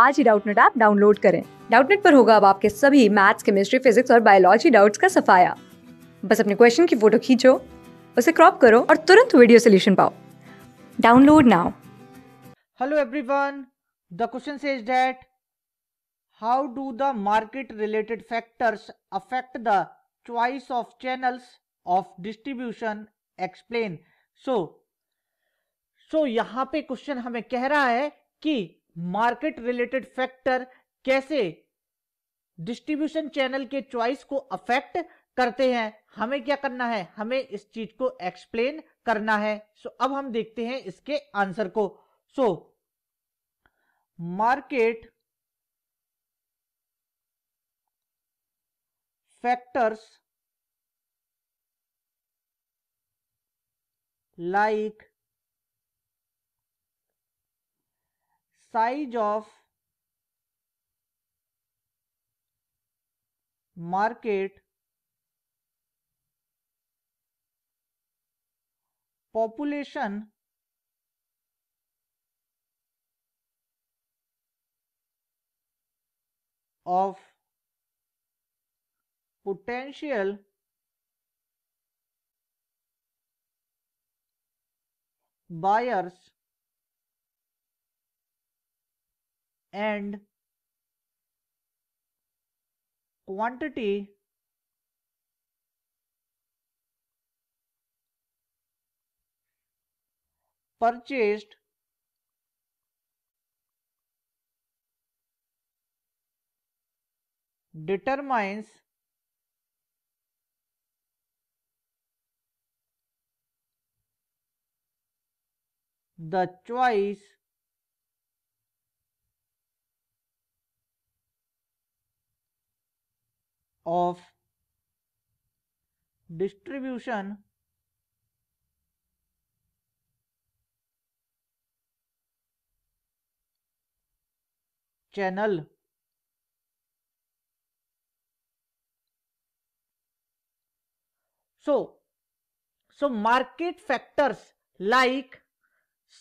आज ही Doubtnut app download करें डाउटनेट पर होगा अब आपके सभी मैथ्स केमिस्ट्री फिजिक्स और बायोलॉजी डाउट्स का सफाया बस अपने क्वेश्चन की फोटो खींचो उसे क्रॉप करो और तुरंत वीडियो सोल्यूशन पाओ download now hello everyone the question says that how do the market related factors affect the choice of channels of distribution explain so so यहाँ पे क्वेश्चन हमें कह रहा है कि मार्केट रिलेटेड फैक्टर कैसे डिस्ट्रीब्यूशन चैनल के चॉइस को अफेक्ट करते हैं हमें क्या करना है हमें इस चीज को एक्सप्लेन करना है सो अब हम देखते हैं इसके आंसर को so market factors like size of market population of potential buyers and quantity purchased determines the choice of distribution channel so so market factors like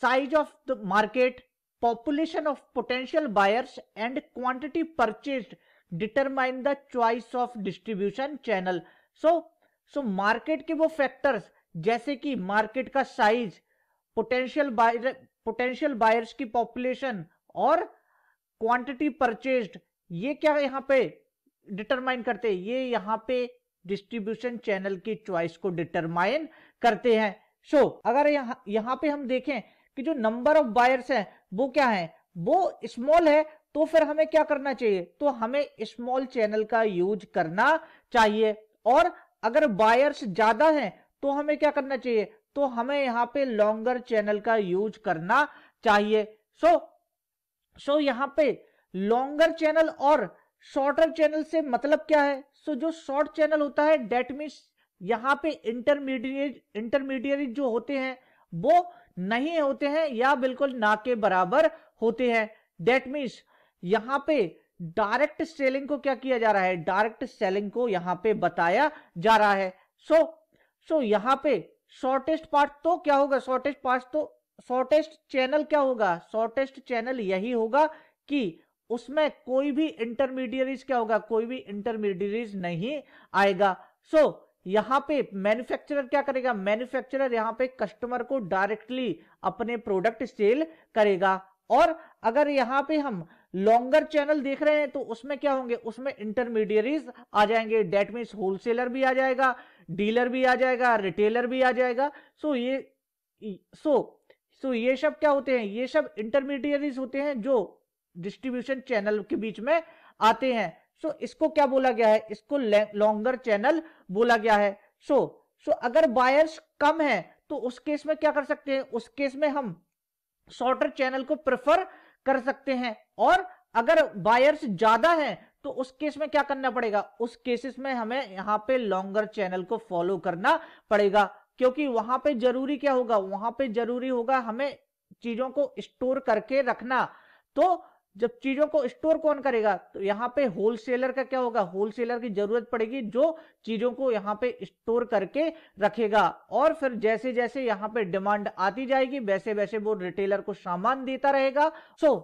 size of the market population of potential buyers and quantity purchased determine the choice of distribution channel so so market के वो factors जैसे कि market का size potential buyer potential buyers की population और quantity purchased ये क्या यहाँ पे डिटरमाइन करते हैं ये यहाँ पे डिस्ट्रीब्यूशन चैनल की चॉइस को डिटरमाइन करते हैं सो so, अगर यहाँ यहाँ पे हम देखें कि जो नंबर ऑफ बायर्स हैं वो क्या है वो स्मॉल है तो फिर हमें क्या करना चाहिए तो हमें स्मॉल चैनल का यूज करना चाहिए और अगर बायर्स ज्यादा हैं तो हमें क्या करना चाहिए तो हमें यहां पे लॉन्गर चैनल का यूज करना चाहिए सो सो यहां यहाँ पे लॉन्गर चैनल और शॉर्टर चैनल से मतलब क्या है सो जो शॉर्ट चैनल होता है डेट मीन यहां पे इंटरमीडिएट इंटरमीडिएट जो होते हैं वो नहीं होते हैं या बिल्कुल ना के बराबर होते हैं डेट मीन्स यहां पे डायरेक्ट सेलिंग को क्या किया जा रहा है डायरेक्ट सेलिंग को यहां पे बताया जा रहा है सो so, सो so यहां पे शॉर्टेस्ट पार्ट तो क्या होगा शॉर्टेस्ट पार्ट तो शॉर्टेस्ट चैनल क्या होगा शॉर्टेस्ट चैनल यही होगा कि उसमें कोई भी इंटरमीडियरीज क्या होगा कोई भी इंटरमीडियरीज नहीं आएगा सो so, यहाँ पे मैन्युफैक्चरर क्या करेगा मैन्युफैक्चरर यहाँ पे कस्टमर को डायरेक्टली अपने प्रोडक्ट सेल करेगा और अगर यहां पे हम लॉन्गर चैनल देख रहे हैं तो उसमें क्या होंगे उसमें इंटरमीडियरीज आ जाएंगे डेट मीन्स होलसेलर भी आ जाएगा डीलर भी आ जाएगा रिटेलर भी आ जाएगा सो ये सो सो ये सब क्या होते हैं ये सब इंटरमीडियरीज होते हैं जो डिस्ट्रीब्यूशन चैनल के बीच में आते हैं सो so, इसको क्या बोला गया है इसको लॉन्गर चैनल बोला गया है सो so, सो so अगर बायर्स कम है तो उस केस में क्या कर सकते हैं उस केस में हम शॉर्टर चैनल को प्रेफर कर सकते हैं और अगर बायर्स ज्यादा है तो उस केस में क्या करना पड़ेगा उस केसेस में हमें यहां पे लॉन्गर चैनल को फॉलो करना पड़ेगा क्योंकि वहां पे जरूरी क्या होगा वहां पे जरूरी होगा हमें चीजों को स्टोर करके रखना तो जब चीजों को स्टोर कौन करेगा तो यहाँ पे होलसेलर का क्या होगा होलसेलर की जरूरत पड़ेगी जो चीजों को यहाँ पे स्टोर करके रखेगा और फिर जैसे जैसे यहाँ पे डिमांड आती जाएगी वैसे वैसे वो रिटेलर को सामान देता रहेगा so so,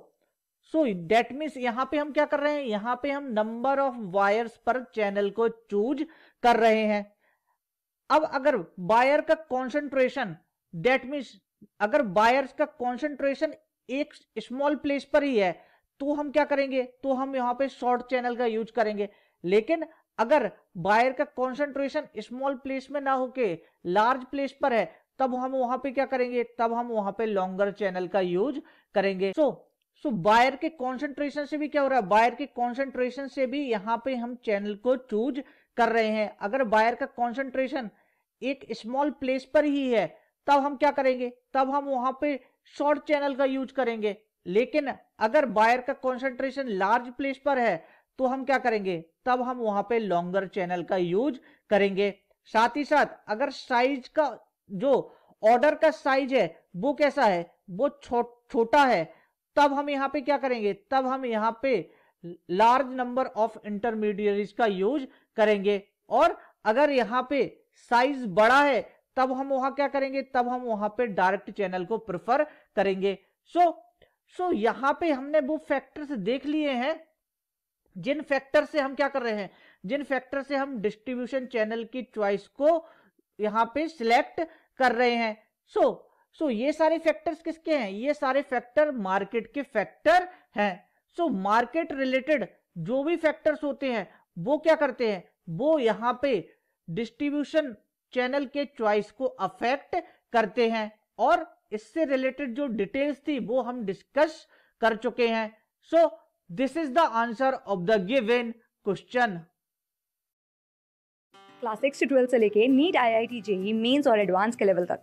so that means यहां पे हम क्या कर रहे हैं यहां पे हम नंबर ऑफ वायर्स पर चैनल को चूज कर रहे हैं अब अगर बायर का कॉन्सेंट्रेशन दैट मीन्स अगर बायर्स का कॉन्सेंट्रेशन एक स्मॉल प्लेस पर ही है तो हम क्या करेंगे तो हम यहाँ पे शॉर्ट चैनल का यूज करेंगे लेकिन अगर बायर का कॉन्सेंट्रेशन स्मॉल प्लेस में ना होके लार्ज प्लेस पर है तब हम वहां पे क्या करेंगे तब हम वहां पे लॉन्गर चैनल का यूज करेंगे सो so, सो बायर के कॉन्सेंट्रेशन से भी क्या हो रहा है बायर के कॉन्सेंट्रेशन से भी यहां पे हम चैनल को चूज कर रहे हैं अगर बायर का कॉन्सेंट्रेशन एक स्मॉल प्लेस पर ही है तब हम क्या करेंगे तब हम वहां पे शॉर्ट चैनल का यूज करेंगे लेकिन अगर बायर का कॉन्सेंट्रेशन लार्ज प्लेस पर है तो हम क्या करेंगे तब हम वहां पे लॉन्गर चैनल का यूज करेंगे साथ ही साथ अगर साइज का जो ऑर्डर का साइज है वो कैसा है वो छोटा है तब हम यहाँ पे क्या करेंगे तब हम यहाँ पे लार्ज नंबर ऑफ इंटरमीडियरीज का यूज करेंगे और अगर यहाँ पे साइज बड़ा है तब हम वहां क्या करेंगे तब हम वहां पे डायरेक्ट चैनल को प्रेफर करेंगे सो so, सो so यहाँ पे हमने वो फैक्टर्स देख लिए हैं जिन फैक्टर से हम क्या कर रहे हैं जिन फैक्टर से हम डिस्ट्रीब्यूशन चैनल की चॉइस को यहाँ पे सिलेक्ट कर रहे हैं सो so, सो ये सारे फैक्टर्स किसके हैं ये सारे फैक्टर मार्केट के फैक्टर हैं सो मार्केट रिलेटेड जो भी फैक्टर्स होते हैं वो क्या करते हैं वो यहाँ पे डिस्ट्रीब्यूशन चैनल के चॉइस को अफेक्ट करते हैं और इससे रिलेटेड जो डिटेल्स थी वो हम डिस्कस कर चुके हैं so this is the answer of the given question class six से से लेके NEET I I T JEE mains और एडवांस के लेवल तक